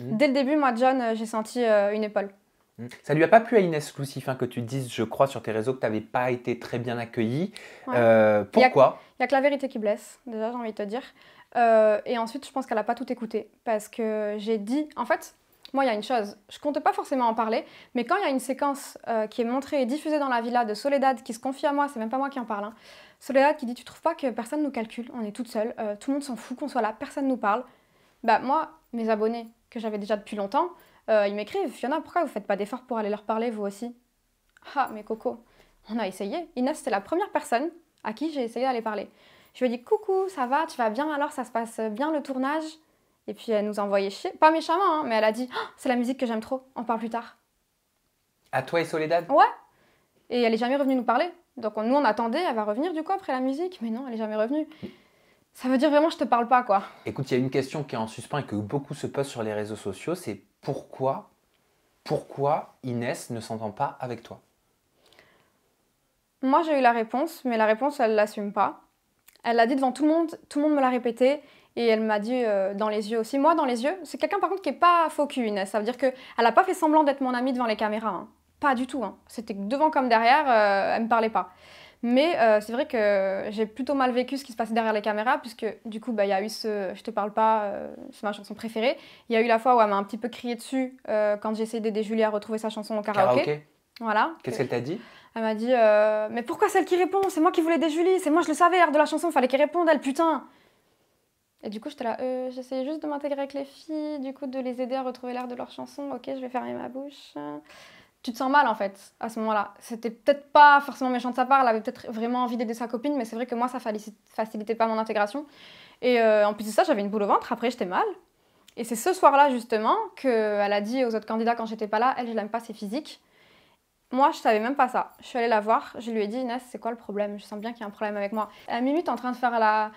Hmm. Dès le début, moi, John, euh, j'ai senti euh, une épaule. Ça hmm. Ça lui a pas plu à Inès Loussifin hein, que tu dises, je crois, sur tes réseaux que tu n'avais pas été très bien accueillie. Euh, pourquoi Il n'y a, que la vérité qui blesse, déjà, j'ai envie de te dire. et ensuite, je pense qu'elle n'a pas tout écouté parce que j'ai dit, en fait, moi, il y a une chose, je compte pas forcément en parler, mais quand il y a une séquence euh, qui est montrée et diffusée dans la villa de Soledad qui se confie à moi, c'est même pas moi qui en parle, hein, Soledad qui dit Tu trouves pas que personne nous calcule On est toute seule, euh, tout le monde s'en fout qu'on soit là, personne nous parle. Bah, moi, mes abonnés que j'avais déjà depuis longtemps, euh, ils m'écrivent a pourquoi vous faites pas d'efforts pour aller leur parler vous aussi Ah, mais Coco, on a essayé. Inès, c'était la première personne à qui j'ai essayé d'aller parler. Je lui ai dit Coucou, ça va, tu vas bien alors, ça se passe bien le tournage et puis elle nous a envoyé chier. Pas méchamment, hein, mais elle a dit ah, C'est la musique que j'aime trop, on parle plus tard. À toi et Soledad Ouais. Et elle est jamais revenue nous parler. Donc nous on attendait, elle va revenir du coup après la musique. Mais non, elle est jamais revenue. Ça veut dire vraiment je te parle pas quoi. Écoute, il y a une question qui est en suspens et que beaucoup se posent sur les réseaux sociaux c'est pourquoi, pourquoi Inès ne s'entend pas avec toi Moi j'ai eu la réponse, mais la réponse elle l'assume pas. Elle l'a dit devant tout le monde, tout le monde me l'a répété. Et elle m'a dit euh, dans les yeux aussi. Moi, dans les yeux, c'est quelqu'un par contre qui n'est pas faux cul, Ça veut dire qu'elle n'a pas fait semblant d'être mon amie devant les caméras. Hein. Pas du tout. Hein. C'était devant comme derrière, euh, elle ne me parlait pas. Mais euh, c'est vrai que j'ai plutôt mal vécu ce qui se passait derrière les caméras, puisque du coup, bah, il y a eu ce Je te parle pas, c'est ma chanson préférée. Il y a eu la fois où elle m'a un petit peu crié dessus quand j'ai essayé d'aider Julie à retrouver sa chanson au karaoké. Voilà. Qu'est-ce qu'elle t'a dit Elle m'a dit Mais pourquoi celle qui répond C'est moi qui voulais aider Julie, c'est moi, je le savais, l'air de la chanson, fallait qu'elle réponde, elle, putain et du coup, j'étais là, euh, j'essayais juste de m'intégrer avec les filles, du coup, de les aider à retrouver l'air de leur chanson. Ok, je vais fermer ma bouche. Tu te sens mal en fait à ce moment-là. C'était peut-être pas forcément méchant de sa part, elle avait peut-être vraiment envie d'aider sa copine, mais c'est vrai que moi, ça facilitait pas mon intégration. Et euh, en plus de ça, j'avais une boule au ventre, après, j'étais mal. Et c'est ce soir-là, justement, qu'elle a dit aux autres candidats quand j'étais pas là, elle, je l'aime pas, c'est physique. Moi, je savais même pas ça. Je suis allée la voir, je lui ai dit, Inès, c'est quoi le problème Je sens bien qu'il y a un problème avec moi. À la minute, en train de faire la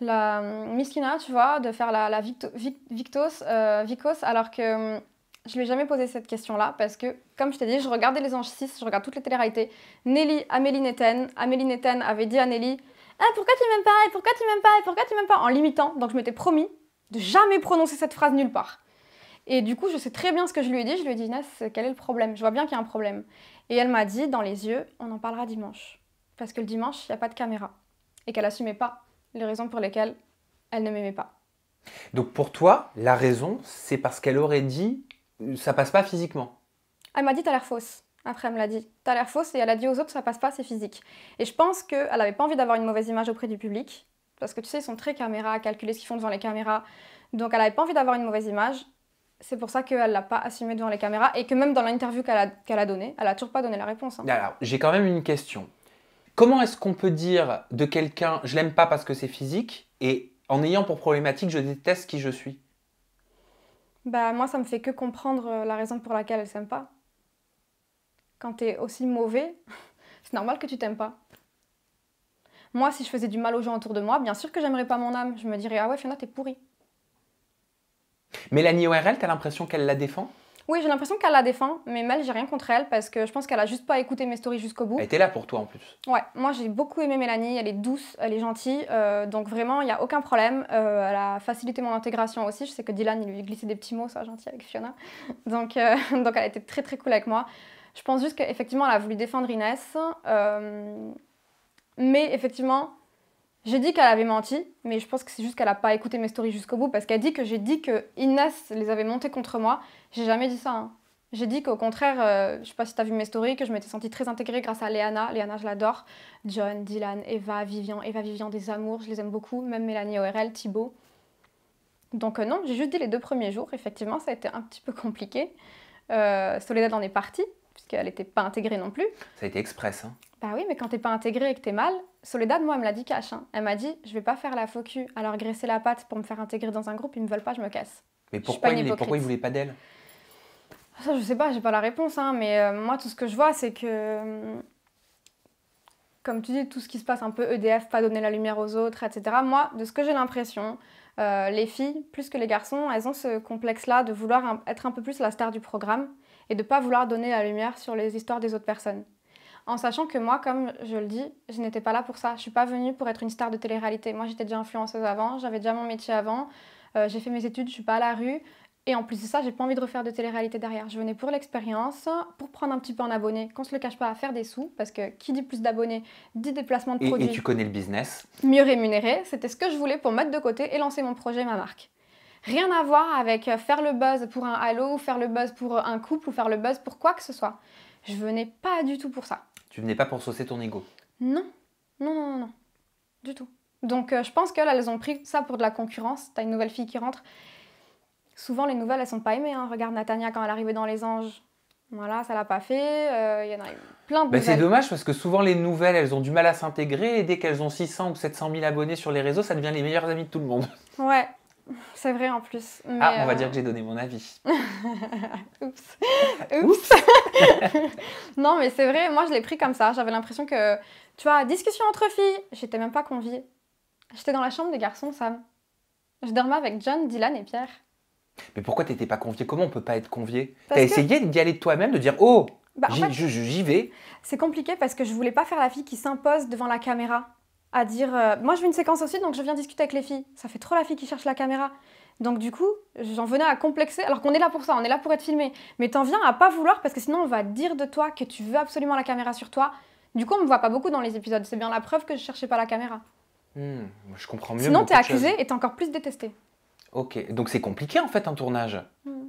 la euh, Miskina, tu vois, de faire la, victos, euh, Vicos, alors que euh, je lui ai jamais posé cette question-là parce que, comme je t'ai dit, je regardais Les Anges 6, je regarde toutes les téléréalités. Nelly, Amélie Netten, Amélie Netten avait dit à Nelly Ah, pourquoi tu m'aimes pas Et pourquoi tu m'aimes pas Et pourquoi tu m'aimes pas En limitant, donc je m'étais promis de jamais prononcer cette phrase nulle part. Et du coup, je sais très bien ce que je lui ai dit. Je lui ai dit, Inès, quel est le problème Je vois bien qu'il y a un problème. Et elle m'a dit, dans les yeux, on en parlera dimanche. Parce que le dimanche, il n'y a pas de caméra. Et qu'elle assumait pas les raisons pour lesquelles elle ne m'aimait pas. Donc pour toi, la raison, c'est parce qu'elle aurait dit ça passe pas physiquement. Elle m'a dit t'as l'air fausse. Après, elle me l'a dit. T'as l'air fausse et elle a dit aux autres ça passe pas, c'est physique. Et je pense qu'elle avait pas envie d'avoir une mauvaise image auprès du public. Parce que tu sais, ils sont très caméras, à calculer ce qu'ils font devant les caméras. Donc elle avait pas envie d'avoir une mauvaise image. C'est pour ça qu'elle l'a pas assumé devant les caméras et que même dans l'interview qu'elle a, donnée, elle a toujours pas donné la réponse. Hein. Alors, j'ai quand même une question. Comment est-ce qu'on peut dire de quelqu'un je l'aime pas parce que c'est physique et en ayant pour problématique je déteste qui je suis Bah moi ça me fait que comprendre euh, la raison pour laquelle elle s'aime pas. Quand tu es aussi mauvais, c'est normal que tu t'aimes pas. Moi si je faisais du mal aux gens autour de moi, bien sûr que j'aimerais pas mon âme, je me dirais ah ouais Fiona t'es pourrie. Mélanie ORL, t'as l'impression qu'elle la défend oui, j'ai l'impression qu'elle la défend, mais Mel, j'ai rien contre elle parce que je pense qu'elle a juste pas écouté mes stories jusqu'au bout. Elle était là pour toi en plus. Ouais, moi j'ai beaucoup aimé Mélanie, elle est douce, elle est gentille, euh, donc vraiment il n'y a aucun problème. Euh, elle a facilité mon intégration aussi. Je sais que Dylan il lui glissé des petits mots, ça gentil avec Fiona, donc euh, donc elle était très très cool avec moi. Je pense juste qu'effectivement elle a voulu défendre Inès, mais effectivement j'ai dit qu'elle avait menti, mais je pense que c'est juste qu'elle a pas écouté mes stories jusqu'au bout parce qu'elle dit que j'ai dit que Inès les avait montées contre moi. J'ai jamais dit ça. Hein. J'ai dit qu'au contraire, je euh, je sais pas si as vu mes stories, que je m'étais sentie très intégrée grâce à Léana. Léana, je l'adore. John, Dylan, Eva, Vivian, Eva, Vivian, des amours, je les aime beaucoup. Même Mélanie ORL, Thibaut. Donc euh, non, j'ai juste dit les deux premiers jours. Effectivement, ça a été un petit peu compliqué. Euh, Soledad en est partie, puisqu'elle n'était pas intégrée non plus. Ça a été express. Hein. Bah oui, mais quand t'es pas intégré et que t'es mal, Soledad, moi, elle me l'a dit cash. Hein. Elle m'a dit, je vais pas faire la faux alors graisser la patte pour me faire intégrer dans un groupe, ils me veulent pas, je me casse. Mais pourquoi, il, pourquoi ils voulaient pas d'elle Ça, je sais pas, j'ai pas la réponse, hein, mais euh, moi, tout ce que je vois, c'est que. Euh, comme tu dis, tout ce qui se passe un peu EDF, pas donner la lumière aux autres, etc. Moi, de ce que j'ai l'impression, euh, les filles, plus que les garçons, elles ont ce complexe-là de vouloir être un peu plus la star du programme et de pas vouloir donner la lumière sur les histoires des autres personnes en sachant que moi, comme je le dis, je n'étais pas là pour ça. Je suis pas venue pour être une star de télé-réalité. Moi, j'étais déjà influenceuse avant, j'avais déjà mon métier avant, euh, j'ai fait mes études, je suis pas à la rue. Et en plus de ça, j'ai pas envie de refaire de télé-réalité derrière. Je venais pour l'expérience, pour prendre un petit peu en abonnés, qu'on se le cache pas à faire des sous, parce que qui dit plus d'abonnés dit déplacement de produits. Et, tu connais le business. Mieux rémunéré, c'était ce que je voulais pour mettre de côté et lancer mon projet, ma marque. Rien à voir avec euh, faire le buzz pour un halo, ou faire le buzz pour un couple, ou faire le buzz pour quoi que ce soit. Je venais pas du tout pour ça. Tu venais pas pour saucer ton ego Non, non, non, non, du tout. Donc euh, je pense qu'elles, elles ont pris ça pour de la concurrence. T'as une nouvelle fille qui rentre. Souvent, les nouvelles, elles sont pas aimées. Hein. Regarde Natania quand elle arrivait dans Les Anges. Voilà, ça l'a pas fait. Euh, il y en a plein de. Ben, c'est dommage parce que souvent les nouvelles, elles ont du mal à s'intégrer et dès qu'elles ont 600 ou 700 000 abonnés sur les réseaux, ça devient les meilleures amies de tout le monde. Ouais, c'est vrai en plus. ah, on va euh, dire que j'ai donné mon avis. Oups. non, mais c'est vrai, moi je l'ai pris comme ça. J'avais l'impression que, tu vois, discussion entre filles, j'étais même pas conviée. J'étais dans la chambre des garçons, Sam. Je dormais avec John, Dylan et Pierre. Mais pourquoi t'étais pas conviée Comment on peut pas être convié T'as essayé d'y aller de toi-même, de dire Oh, bah, j'y vais C'est compliqué parce que je voulais pas faire la fille qui s'impose devant la caméra à dire euh, Moi, je veux une séquence aussi, donc je viens discuter avec les filles. Ça fait trop la fille qui cherche la caméra. Donc, du coup, j'en venais à complexer, alors qu'on est là pour ça, on est là pour être filmé. Mais t'en viens à pas vouloir parce que sinon, on va dire de toi que tu veux absolument la caméra sur toi. Du coup, on me voit pas beaucoup dans les épisodes. C'est bien la preuve que je cherchais pas la caméra. Hmm, je comprends mieux. Sinon, t'es accusé et t'es encore plus détesté. Ok, donc c'est compliqué en fait un tournage. Hmm.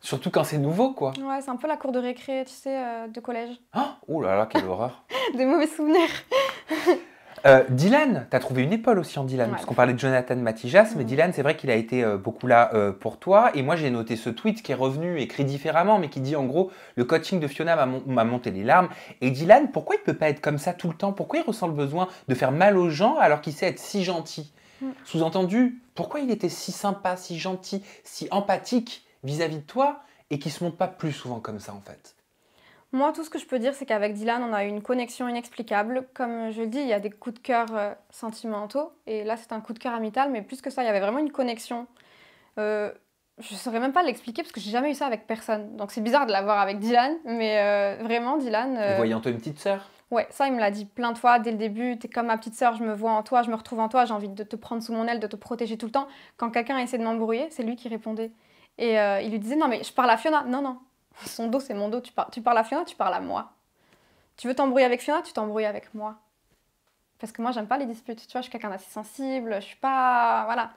Surtout quand c'est nouveau, quoi. Ouais, c'est un peu la cour de récré, tu sais, euh, de collège. Ah, oh là là, quelle horreur. Des mauvais souvenirs. Euh, Dylan, t'as trouvé une épaule aussi en Dylan, parce qu'on parlait de Jonathan Matijas, mais mhm. Dylan, c'est vrai qu'il a été euh, beaucoup là euh, pour toi. Et moi, j'ai noté ce tweet qui est revenu, écrit différemment, mais qui dit en gros Le coaching de Fiona m'a monté les larmes. Et Dylan, pourquoi il ne peut pas être comme ça tout le temps Pourquoi il ressent le besoin de faire mal aux gens alors qu'il sait être si gentil mm. Sous-entendu, pourquoi il était si sympa, si gentil, si empathique vis-à-vis de toi et qui se montre pas plus souvent comme ça en fait moi, tout ce que je peux dire, c'est qu'avec Dylan, on a eu une connexion inexplicable. Comme je le dis, il y a des coups de cœur euh, sentimentaux, et là, c'est un coup de cœur amical, mais plus que ça, il y avait vraiment une connexion. Euh, je ne saurais même pas l'expliquer parce que j'ai jamais eu ça avec personne. Donc c'est bizarre de l'avoir avec Dylan, mais euh, vraiment, Dylan. Voyant toi une petite sœur Ouais, ça, il me l'a dit plein de fois dès le début. T'es comme ma petite sœur, je me vois en toi, je me retrouve en toi, j'ai envie de te prendre sous mon aile, de te protéger tout le temps. Quand quelqu'un essaie de m'embrouiller, c'est lui qui répondait. Et il lui disait Non, mais je parle à Fiona. Non, non, ah, son dos, c'est mon dos. Tu parles, à Fiona, tu parles à moi. Tu veux t'embrouiller avec Fiona, tu t'embrouilles avec moi. Parce que moi, j'aime pas les disputes. Tu vois, je suis quelqu'un d'assez sensible. Je suis pas. Voilà.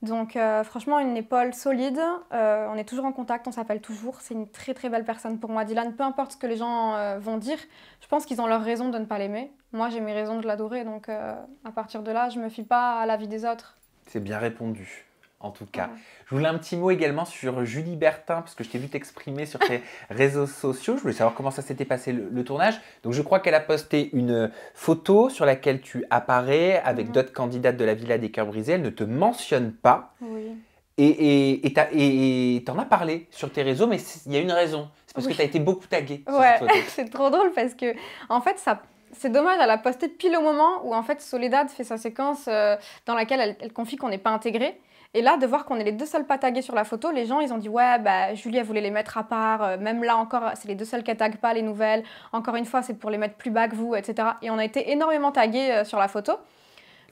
Donc, euh, franchement, une épaule solide. Euh, on est toujours en contact, on s'appelle toujours. C'est une très très belle personne pour moi, Dylan. Peu importe ce que les gens euh, vont dire, je pense qu'ils ont leur raison de ne pas l'aimer. Moi, j'ai mes raisons de l'adorer. Donc, à partir de là, je me fie pas à l'avis des autres. C'est bien répondu en tout ah cas. Je voulais un petit mot également sur Julie Bertin, parce que je t'ai vu t'exprimer sur tes réseaux sociaux. Je voulais savoir comment ça s'était passé le, tournage. Donc je crois qu'elle a posté une photo sur laquelle tu apparais avec mhm. d'autres candidates de la Villa des Cœurs Brisés. Elle ne te mentionne pas. Oui. Et t'en et, as, as parlé sur tes réseaux, mais il y a une raison. C'est parce que tu as été beaucoup taguée. Ouais, c'est trop drôle parce que, en fait, ça c'est dommage, elle a posté pile au moment où en fait Soledad fait sa séquence euh, dans laquelle elle, elle confie qu'on n'est pas intégré. Et là, de voir qu'on est les deux seuls pas tagués sur la photo, les gens, ils ont dit ouais, bah Julie, elle voulait les mettre à part. Euh, même là encore, c'est les deux seuls qui taguent pas les nouvelles. Encore une fois, c'est pour les mettre plus bas que vous, etc. Et on a été énormément tagués euh, sur la photo.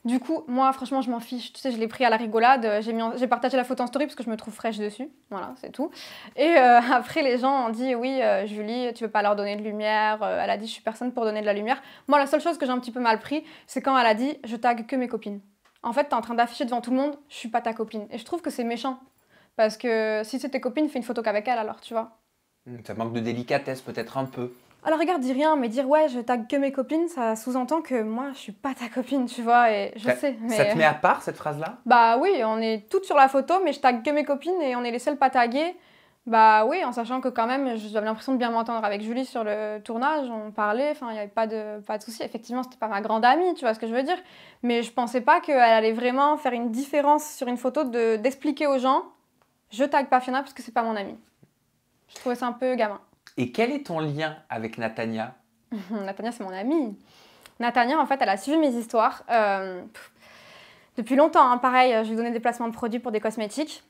Du coup, moi, franchement, je m'en fiche. Tu sais, je l'ai pris à la rigolade. Euh, j'ai, partagé la photo en story parce que je me trouve fraîche dessus. Voilà, c'est tout. Et après, les gens ont dit Oui, Julie, tu veux pas leur donner de lumière. elle a dit Je suis personne pour donner de la lumière. Moi, la seule chose que j'ai un petit peu mal pris, c'est quand elle a dit Je tague que mes copines en fait, t'es en train d'afficher devant tout le monde, je suis pas ta copine. Et je trouve que c'est méchant. Parce que si c'est tes copines, fais une photo qu'avec elle alors, tu vois. Hmm, ça manque de délicatesse peut-être un peu. Alors regarde, dis rien, mais dire ouais, je tague que mes copines, ça sous-entend que moi, je suis pas ta copine, tu vois, et je sais. Mais... Ça te met à part cette phrase-là Bah oui, on est toutes sur la photo, mais je tague que mes copines et on est les seules pas taguées. Bah oui, en sachant que quand même, j'avais l'impression de bien m'entendre avec Julie sur le tournage, on parlait, enfin, il n'y avait pas de, pas de souci. Effectivement, c'était pas ma grande amie, tu vois ce que je veux dire. Mais je pensais pas qu'elle allait vraiment faire une différence sur une photo d'expliquer aux gens je tague pas Fiona parce que c'est pas mon amie. Je trouvais ça un peu gamin. Et quel est ton lien avec Natania Natania, c'est mon amie. Natania, en fait, elle a suivi mes histoires euh, depuis longtemps. Hein. pareil, je lui donnais des placements de produits pour des cosmétiques.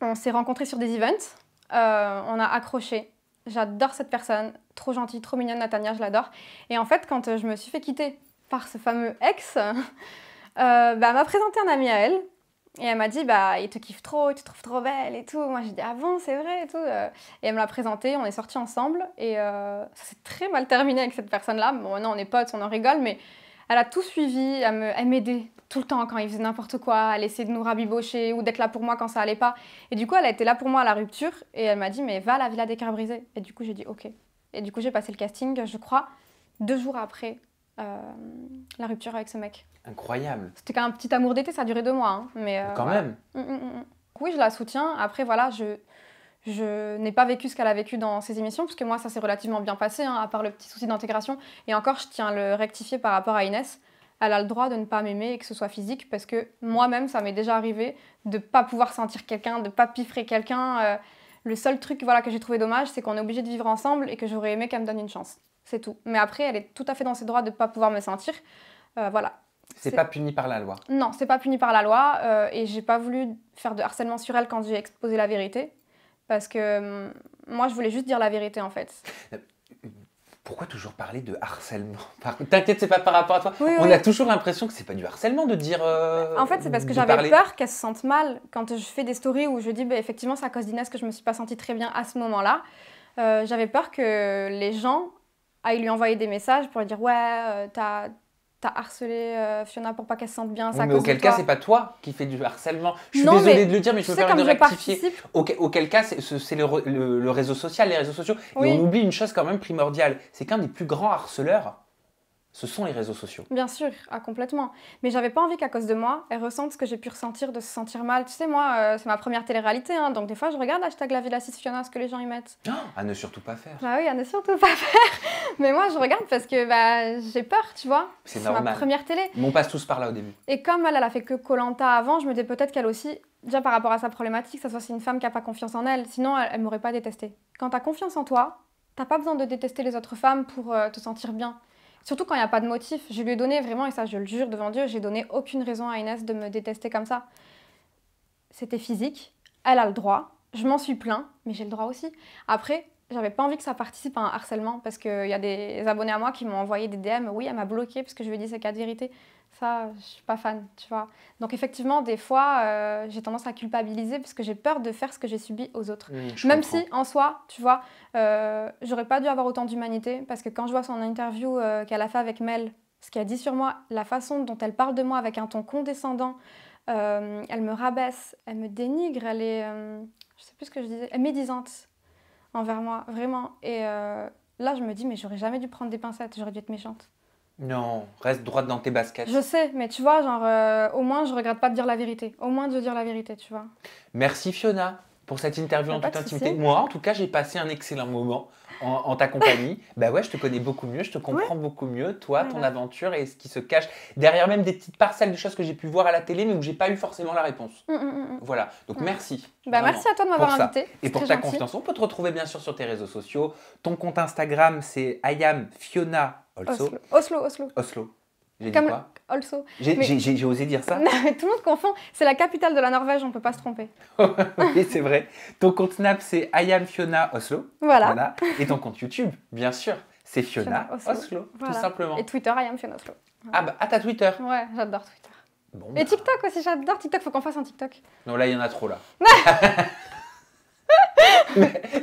On s'est rencontrés sur des events. Euh, on a accroché. J'adore cette personne, trop gentille, trop mignonne, Natania, je l'adore. Et en fait, quand euh, je me suis fait quitter par ce fameux ex, euh, bah, elle m'a présenté un ami à elle. Et elle m'a dit, bah, il te kiffe trop, il te trouve trop belle et tout. Moi, j'ai dit, avant ah c'est vrai et tout. Et elle me l'a présenté, on est sortis ensemble. Et c'est très mal terminé avec cette personne-là. Bon, maintenant, on est potes, on en rigole, mais elle a tout suivi, elle m'aidait tout le temps quand il faisait n'importe quoi, elle essayait de nous rabibocher ou d'être là pour moi quand ça allait pas. Et du coup, elle a été là pour moi à la rupture et elle m'a dit mais va à la villa des cœurs brisés. Et du coup, j'ai dit ok. Et du coup, j'ai passé le casting, je crois, deux jours après euh, la rupture avec ce mec. Incroyable. C'était qu'un petit amour d'été, ça a duré deux mois, hein, mais. Euh, quand même. Mm, mm, mm, oui, je la soutiens. Après, voilà, je je n'ai pas vécu ce qu'elle a vécu dans ses émissions, parce que moi, ça s'est relativement bien passé, hein, à part le petit souci d'intégration. Et encore, je tiens à le rectifier par rapport à Inès. Elle a le droit de ne pas m'aimer et que ce soit physique, parce que moi-même, ça m'est déjà arrivé de ne pas pouvoir sentir quelqu'un, de ne pas piffrer quelqu'un. Euh, le seul truc voilà, que j'ai trouvé dommage, c'est qu'on est obligé de vivre ensemble et que j'aurais aimé qu'elle me donne une chance. C'est tout. Mais après, elle est tout à fait dans ses droits de ne pas pouvoir me sentir. Euh, voilà. C'est pas puni par la loi. Non, c'est pas puni par la loi euh, et j'ai pas voulu faire de harcèlement sur elle quand j'ai exposé la vérité parce que mm, moi, je voulais juste dire la vérité, en fait. Pourquoi toujours parler de harcèlement T'inquiète, c'est pas par rapport à toi. On a toujours l'impression que c'est pas du harcèlement de dire. Euh, en fait, c'est parce que j'avais peur qu'elle se sente mal quand je fais des stories où je dis bah, effectivement, c'est à cause d'Inès que je me suis pas sentie très bien à ce moment-là. Euh, j'avais peur que les gens aillent lui envoyer des messages pour lui dire ouais, euh, t'as t'as harcelé euh, Fiona pour pas qu'elle se sente bien. Ça oui, mais auquel cas, c'est pas toi qui fais du harcèlement. Je suis de le dire, mais je me permets de rectifier. Auquel, cas, c'est le, réseau social, les réseaux sociaux. Et on oublie une chose quand même primordiale, c'est qu'un des plus grands harceleurs, ce sont les réseaux sociaux. Bien sûr, ah, complètement. Mais j'avais pas envie qu'à cause de moi, elle ressente ce que j'ai pu ressentir de se sentir mal. Tu sais, moi, euh, c'est ma première télé-réalité, hein, donc des fois, je regarde hashtag la Villa Fiona, ce que les gens y mettent. Non, ah, à ne surtout pas faire. Bah oui, à ne surtout pas faire. Mais moi, je regarde parce que bah, j'ai peur, tu vois. C'est normal. ma première télé. Mais on passe tous par là au début. Et comme elle, elle a fait que Colanta avant, je me dis peut-être qu'elle aussi, déjà par rapport à sa problématique, ça soit c'est une femme qui a pas confiance en elle, sinon elle, m'aurait pas détesté. Quand tu as confiance en toi, t'as pas besoin de détester les autres femmes pour euh, te sentir bien. Surtout quand il n'y a pas de motif. Je lui ai donné vraiment, et ça je le jure devant Dieu, j'ai donné aucune raison à Inès de me détester comme ça. C'était physique, elle a le droit, je m'en suis plaint, mais j'ai le droit aussi. Après, j'avais pas envie que ça participe à un harcèlement parce qu'il y a des abonnés à moi qui m'ont envoyé des DM, oui, elle m'a bloqué parce que je lui ai dit ces quatre vérités je suis pas fan, tu vois. Donc effectivement, des fois, euh, j'ai tendance à culpabiliser parce que j'ai peur de faire ce que j'ai subi aux autres. Mmh, Même si, en soi, tu vois, euh, j'aurais pas dû avoir autant d'humanité parce que quand je vois son interview euh, qu'elle a fait avec Mel, ce qu'elle dit sur moi, la façon dont elle parle de moi avec un ton condescendant, elle me rabaisse, elle me dénigre, elle est, je sais plus ce que je disais, elle médisante envers moi, vraiment. Et là, je me dis, mais j'aurais jamais dû prendre des pincettes, j'aurais dû être méchante. Non, reste droite dans tes baskets. Je sais, mais tu vois, genre, euh, au moins, je regrette pas de dire la vérité. Au moins de dire la vérité, tu vois. Merci Fiona pour cette interview en toute intimité. Moi, en tout cas, j'ai passé un excellent moment en, ta compagnie. bah ouais, je te connais beaucoup mieux, je te comprends beaucoup mieux, toi, ton bah. aventure et ce qui se cache derrière même des petites parcelles de choses que j'ai pu voir à la télé, mais où j'ai pas eu forcément la réponse. Mmh, mmh, mmh, voilà. Donc merci. Bah merci à toi de m'avoir invité. Et pour ta confiance, on peut te retrouver bien sûr sur tes réseaux sociaux. Ton compte Instagram, c'est I am Fiona Oslo, Oslo. Oslo. Oslo. J'ai dit quoi J'ai osé dire ça. Tout le monde confond. C'est la capitale de la Norvège, on ne peut pas se tromper. oui, c'est vrai. Ton compte Snap, c'est Ayam Fiona Oslo. Voilà. Et ton compte YouTube, bien sûr, c'est Fiona, Oslo, tout simplement. Et Twitter, Ayam Fiona Oslo. Ah bah, à ah, ta Twitter. Ouais, j'adore Twitter. Et bah. TikTok aussi, j'adore TikTok. Faut qu'on fasse un TikTok. Non, là, il y en a trop là.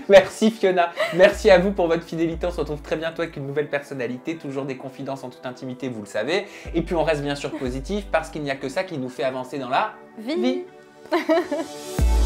Merci Fiona. Merci à vous pour votre fidélité. On se retrouve très bientôt avec une nouvelle personnalité. Toujours des confidences en toute intimité, vous le savez. Et puis on reste bien sûr positif parce qu'il n'y a que ça qui nous fait avancer dans la vie. vie.